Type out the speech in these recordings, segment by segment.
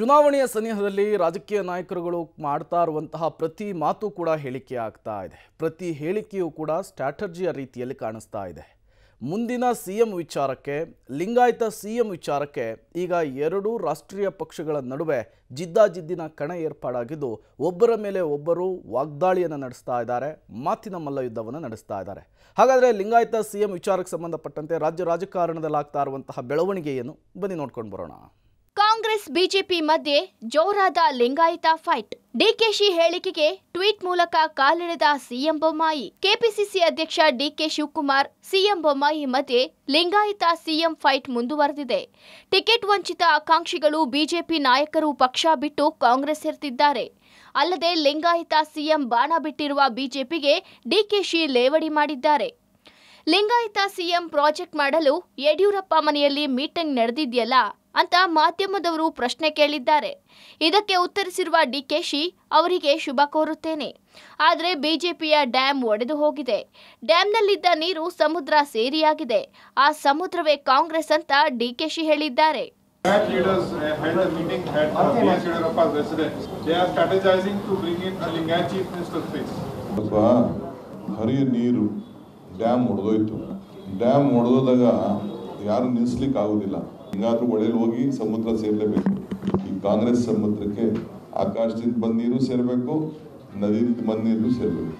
ಚುನಾವಣೆಯ ಸನಿಹದಲ್ಲಿ ರಾಜಕೀಯ ನಾಯಕರುಗಳು ಮಾಡ್ತಾ ಇರುವಂತಹ ಪ್ರತಿ ಮಾತು ಕೂಡ ಹೇಳಿಕೆ ಆಗ್ತಾ ಇದೆ ಪ್ರತಿ ಹೇಳಿಕೆಯೂ ಕೂಡ ಸ್ಟ್ರಾಟರ್ಜಿಯ ರೀತಿಯಲ್ಲಿ ಕಾಣಿಸ್ತಾ ಇದೆ ಮುಂದಿನ ಸಿ ಎಂ ವಿಚಾರಕ್ಕೆ ಲಿಂಗಾಯತ ಸಿ ಎಂ ವಿಚಾರಕ್ಕೆ ಈಗ ಎರಡೂ ರಾಷ್ಟ್ರೀಯ ಪಕ್ಷಗಳ ನಡುವೆ ಜಿದ್ದಾಜಿದ್ದಿನ ಕಣ ಏರ್ಪಾಡಾಗಿದ್ದು ಒಬ್ಬರ ಮೇಲೆ ಒಬ್ಬರು ವಾಗ್ದಾಳಿಯನ್ನು ನಡೆಸ್ತಾ ಇದ್ದಾರೆ ಮಾತಿನ ಮಲ್ಲಯುದ್ಧವನ್ನು ನಡೆಸ್ತಾ ಇದ್ದಾರೆ ಹಾಗಾದರೆ ಲಿಂಗಾಯತ ಸಿ ಎಂ ವಿಚಾರಕ್ಕೆ ಸಂಬಂಧಪಟ್ಟಂತೆ ರಾಜ್ಯ ರಾಜಕಾರಣದಲ್ಲಾಗ್ತಾ ಆಗ್ತಾ ಇರುವಂತಹ ಬೆಳವಣಿಗೆಯನ್ನು ಬನ್ನಿ ನೋಡ್ಕೊಂಡು ಬರೋಣ ಕಾಂಗ್ರೆಸ್ ಬಿಜೆಪಿ ಮಧ್ಯೆ ಜೋರಾದ ಲಿಂಗಾಯತ ಫೈಟ್ ಡಿಕೆಶಿ ಹೇಳಿಕೆಗೆ ಟ್ವೀಟ್ ಮೂಲಕ ಕಾಲಿಡಿದ ಸಿಎಂ ಬೊಮ್ಮಾಯಿ ಕೆಪಿಸಿಸಿ ಅಧ್ಯಕ್ಷ ಡಿಕೆ ಶಿವಕುಮಾರ್ ಸಿಎಂ ಬೊಮ್ಮಾಯಿ ಮಧ್ಯೆ ಲಿಂಗಾಯತ ಸಿಎಂ ಫೈಟ್ ಮುಂದುವರೆದಿದೆ ಟಿಕೆಟ್ ವಂಚಿತ ಆಕಾಂಕ್ಷಿಗಳು ಬಿಜೆಪಿ ನಾಯಕರು ಪಕ್ಷ ಬಿಟ್ಟು ಕಾಂಗ್ರೆಸ್ ಸೇರ್ತಿದ್ದಾರೆ ಅಲ್ಲದೆ ಲಿಂಗಾಯತ ಸಿಎಂ ಬಾಣ ಬಿಟ್ಟಿರುವ ಬಿಜೆಪಿಗೆ ಡಿಕೆಶಿ ಲೇವಡಿ ಮಾಡಿದ್ದಾರೆ ಲಿಂಗಾಯತ ಸಿಎಂ ಪ್ರಾಜೆಕ್ಟ್ ಮಾಡಲು ಯಡಿಯೂರಪ್ಪ ಮನೆಯಲ್ಲಿ ಮೀಟಿಂಗ್ ನಡೆದಿದೆಯಲ್ಲ ಅಂತ ಮಾಧ್ಯಮದವರು ಪ್ರಶ್ನೆ ಕೇಳಿದ್ದಾರೆ ಇದಕ್ಕೆ ಉತ್ತರಿಸಿರುವ ಡಿಕೆಶಿ ಅವರಿಗೆ ಶುಭ ಕೋರುತ್ತೇನೆ ಆದರೆ ಬಿಜೆಪಿಯ ಡ್ಯಾಂ ಒಡೆದು ಹೋಗಿದೆ ಡ್ಯಾಂನಲ್ಲಿದ್ದ ನೀರು ಸಮುದ್ರ ಸೇರಿಯಾಗಿದೆ ಆ ಸಮುದ್ರವೇ ಕಾಂಗ್ರೆಸ್ ಅಂತ ಡಿಕೆಶಿ ಹೇಳಿದ್ದಾರೆ uh, uh, ಹರಿಯ ನೀರು ಯಾರು ನಿಲ್ಲಿಸ್ಲಿಕ್ಕೆ ಆಗೋದಿಲ್ಲ ಹಿಂಗಾದ್ರೂ ಒಳ್ಳೆಯಲ್ಲಿ ಹೋಗಿ ಸಮುದ್ರ ಸೇರಲೇಬೇಕು ಈ ಕಾಂಗ್ರೆಸ್ ಸಮುದ್ರಕ್ಕೆ ಆಕಾಶದಿಂದ ಬಂದ ನೀರು ಸೇರಬೇಕು ನದಿಯಿಂದ ಬಂದ ನೀರು ಸೇರಬೇಕು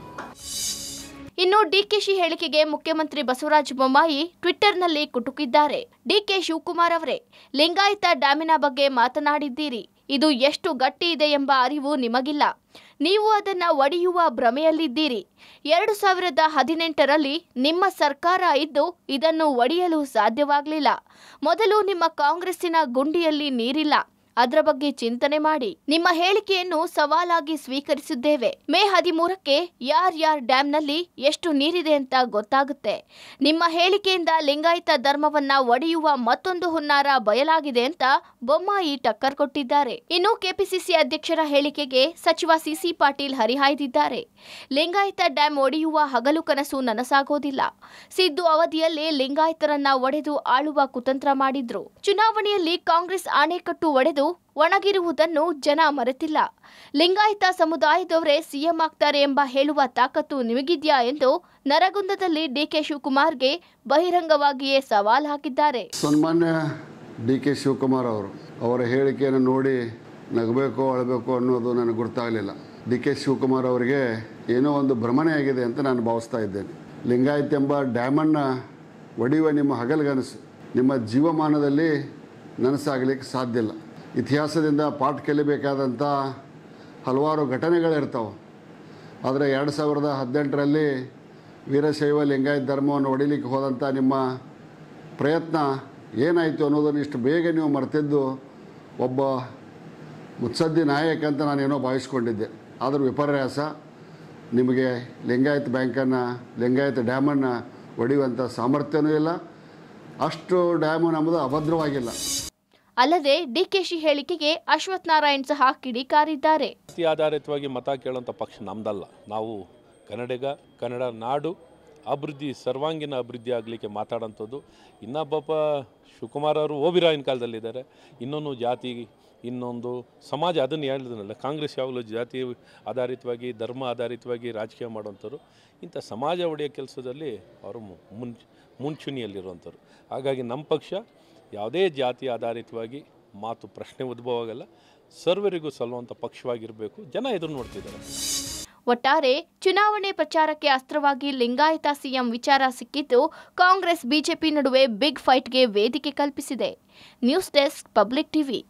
ಇನ್ನು ಡಿಕೆಶಿ ಹೇಳಿಕೆಗೆ ಮುಖ್ಯಮಂತ್ರಿ ಬಸವರಾಜ ಬೊಮ್ಮಾಯಿ ಟ್ವಿಟ್ಟರ್ನಲ್ಲಿ ಕುಟುಕಿದ್ದಾರೆ ಡಿಕೆ ಶಿವಕುಮಾರ್ ಅವರೇ ಲಿಂಗಾಯತ ಡ್ಯಾಮಿನ ಬಗ್ಗೆ ಮಾತನಾಡಿದ್ದೀರಿ ಇದು ಎಷ್ಟು ಗಟ್ಟಿ ಇದೆ ಎಂಬ ಅರಿವು ನಿಮಗಿಲ್ಲ ನೀವು ಅದನ್ನು ಒಡೆಯುವ ಭ್ರಮೆಯಲ್ಲಿದ್ದೀರಿ ಎರಡು ಸಾವಿರದ ಹದಿನೆಂಟರಲ್ಲಿ ನಿಮ್ಮ ಸರ್ಕಾರ ಇದ್ದು ಇದನ್ನು ಒಡೆಯಲು ಸಾಧ್ಯವಾಗಲಿಲ್ಲ ಮೊದಲು ನಿಮ್ಮ ಕಾಂಗ್ರೆಸ್ಸಿನ ಗುಂಡಿಯಲ್ಲಿ ನೀರಿಲ್ಲ ಅದರ ಬಗ್ಗೆ ಚಿಂತನೆ ಮಾಡಿ ನಿಮ್ಮ ಹೇಳಿಕೆಯನ್ನು ಸವಾಲಾಗಿ ಸ್ವೀಕರಿಸಿದ್ದೇವೆ ಮೇ ಹದಿಮೂರಕ್ಕೆ ಯಾರ್ ಯಾರ್ ಡ್ಯಾಂನಲ್ಲಿ ಎಷ್ಟು ನೀರಿದೆ ಅಂತ ಗೊತ್ತಾಗುತ್ತೆ ನಿಮ್ಮ ಹೇಳಿಕೆಯಿಂದ ಲಿಂಗಾಯತ ಧರ್ಮವನ್ನ ಒಡೆಯುವ ಮತ್ತೊಂದು ಹುನ್ನಾರ ಬಯಲಾಗಿದೆ ಅಂತ ಬೊಮ್ಮಾಯಿ ಟಕ್ಕರ್ ಕೊಟ್ಟಿದ್ದಾರೆ ಇನ್ನು ಕೆಪಿಸಿಸಿ ಅಧ್ಯಕ್ಷರ ಹೇಳಿಕೆಗೆ ಸಚಿವ ಸಿಸಿ ಪಾಟೀಲ್ ಹರಿಹಾಯ್ದಿದ್ದಾರೆ ಲಿಂಗಾಯತ ಡ್ಯಾಂ ಒಡೆಯುವ ಹಗಲು ಕನಸು ನನಸಾಗೋದಿಲ್ಲ ಸಿದ್ದು ಅವಧಿಯಲ್ಲಿ ಲಿಂಗಾಯತರನ್ನ ಒಡೆದು ಆಳುವ ಕುತಂತ್ರ ಮಾಡಿದ್ರು ಚುನಾವಣೆಯಲ್ಲಿ ಕಾಂಗ್ರೆಸ್ ಆಣೆಕಟ್ಟು ಒಡೆದು ಒಣಗಿರುವುದನ್ನು ಜನ ಮರೆತಿಲ್ಲ ಲಿಂಗಾಯತ ಸಮುದಾಯದವರೇ ಸಿಎಂ ಆಗ್ತಾರೆ ಎಂಬ ಹೇಳುವ ತಾಕತ್ತು ನಿಮಗಿದೆಯಾ ಎಂದು ನರಗುಂದದಲ್ಲಿ ಡಿಕೆ ಶಿವಕುಮಾರ್ಗೆ ಬಹಿರಂಗವಾಗಿಯೇ ಸವಾಲು ಹಾಕಿದ್ದಾರೆ ಸನ್ಮಾನ್ಯ ಡಿ ಕೆ ಶಿವಕುಮಾರ್ ಅವರು ಅವರ ಹೇಳಿಕೆಯನ್ನು ನೋಡಿ ನಗಬೇಕು ಅಳಬೇಕು ಅನ್ನೋದು ನನಗೆ ಗೊತ್ತಾಗಲಿಲ್ಲ ಡಿ ಕೆ ಶಿವಕುಮಾರ್ ಅವರಿಗೆ ಏನೋ ಒಂದು ಭ್ರಮಣೆ ಆಗಿದೆ ಅಂತ ನಾನು ಭಾವಿಸ್ತಾ ಇದ್ದೇನೆ ಲಿಂಗಾಯತ ಎಂಬ ಡ್ಯಾಮನ್ನ ಒಡೆಯುವ ನಿಮ್ಮ ಹಗಲ್ಗನಸು ನಿಮ್ಮ ಜೀವಮಾನದಲ್ಲಿ ನನಸಾಗಲಿಕ್ಕೆ ಸಾಧ್ಯ ಇಲ್ಲ ಇತಿಹಾಸದಿಂದ ಪಾಠ ಕಲಿಬೇಕಾದಂಥ ಹಲವಾರು ಘಟನೆಗಳಿರ್ತಾವೆ ಆದರೆ ಎರಡು ಸಾವಿರದ ಹದಿನೆಂಟರಲ್ಲಿ ವೀರಶೈವ ಲಿಂಗಾಯತ್ ಧರ್ಮವನ್ನು ಹೊಡಿಲಿಕ್ಕೆ ಹೋದಂಥ ನಿಮ್ಮ ಪ್ರಯತ್ನ ಏನಾಯಿತು ಅನ್ನೋದನ್ನು ಇಷ್ಟು ಬೇಗ ನೀವು ಮರೆತಿದ್ದು ಒಬ್ಬ ಮುತ್ಸದ್ದಿ ನಾಯಕ ಅಂತ ನಾನೇನೋ ಭಾವಿಸ್ಕೊಂಡಿದ್ದೆ ಆದರೂ ವಿಪರ್ಯಾಸ ನಿಮಗೆ ಲಿಂಗಾಯತ್ ಬ್ಯಾಂಕನ್ನು ಲಿಂಗಾಯತ್ ಡ್ಯಾಮನ್ನು ಒಡೆಯುವಂಥ ಸಾಮರ್ಥ್ಯವೂ ಇಲ್ಲ ಅಷ್ಟು ಡ್ಯಾಮು ನಮ್ಮದು ಅಭದ್ರವಾಗಿಲ್ಲ ಅಲ್ಲದೆ ಡಿಕೆಶಿ ಹೇಳಿಕೆಗೆ ಅಶ್ವಥ್ ನಾರಾಯಣ್ ಸಹ ಕಿಡಿಕಾರಿದ್ದಾರೆ ಜಾತಿ ಆಧಾರಿತವಾಗಿ ಮತ ಕೇಳುವಂಥ ಪಕ್ಷ ನಮ್ದಲ್ಲ ನಾವು ಕನ್ನಡಿಗ ಕನ್ನಡ ನಾಡು ಅಭಿವೃದ್ಧಿ ಸರ್ವಾಂಗೀಣ ಅಭಿವೃದ್ಧಿ ಆಗಲಿಕ್ಕೆ ಮಾತಾಡೋಂಥದ್ದು ಇನ್ನೊಬ್ಬಪ್ಪ ಶಿವಕುಮಾರ್ ಅವರು ಕಾಲದಲ್ಲಿ ಕಾಲದಲ್ಲಿದ್ದಾರೆ ಇನ್ನೊಂದು ಜಾತಿ ಇನ್ನೊಂದು ಸಮಾಜ ಅದನ್ನು ಹೇಳಿದನಲ್ಲ ಕಾಂಗ್ರೆಸ್ ಯಾವಾಗಲೂ ಜಾತಿ ಆಧಾರಿತವಾಗಿ ಧರ್ಮ ಆಧಾರಿತವಾಗಿ ರಾಜಕೀಯ ಮಾಡುವಂಥವ್ರು ಇಂಥ ಸಮಾಜ ಒಡೆಯ ಕೆಲಸದಲ್ಲಿ ಅವರು ಮುನ್ ಮುಂಚೂಣಿಯಲ್ಲಿರುವಂಥವ್ರು ಹಾಗಾಗಿ ನಮ್ಮ ಪಕ್ಷ ಯಾವುದೇ ಜಾತಿ ಆಧಾರಿತವಾಗಿ ಮಾತು ಪ್ರಶ್ನೆ ಉದ್ಭವ ಆಗಲ್ಲ ಸರ್ವರಿಗೂ ಸಲ್ಲುವಂಥ ಪಕ್ಷವಾಗಿರಬೇಕು ಜನ ಎದುರು ನೋಡ್ತಿದ್ದಾರೆ ಒಟ್ಟಾರೆ ಚುನಾವಣೆ ಪ್ರಚಾರಕ್ಕೆ ಅಸ್ತ್ರವಾಗಿ ಲಿಂಗಾಯತ ಸಿಎಂ ವಿಚಾರ ಸಿಕ್ಕಿದ್ದು ಕಾಂಗ್ರೆಸ್ ಬಿಜೆಪಿ ನಡುವೆ ಬಿಗ್ ಫೈಟ್ಗೆ ವೇದಿಕೆ ಕಲ್ಪಿಸಿದೆ ನ್ಯೂಸ್ ಡೆಸ್ಕ್ ಪಬ್ಲಿಕ್ ಟಿವಿ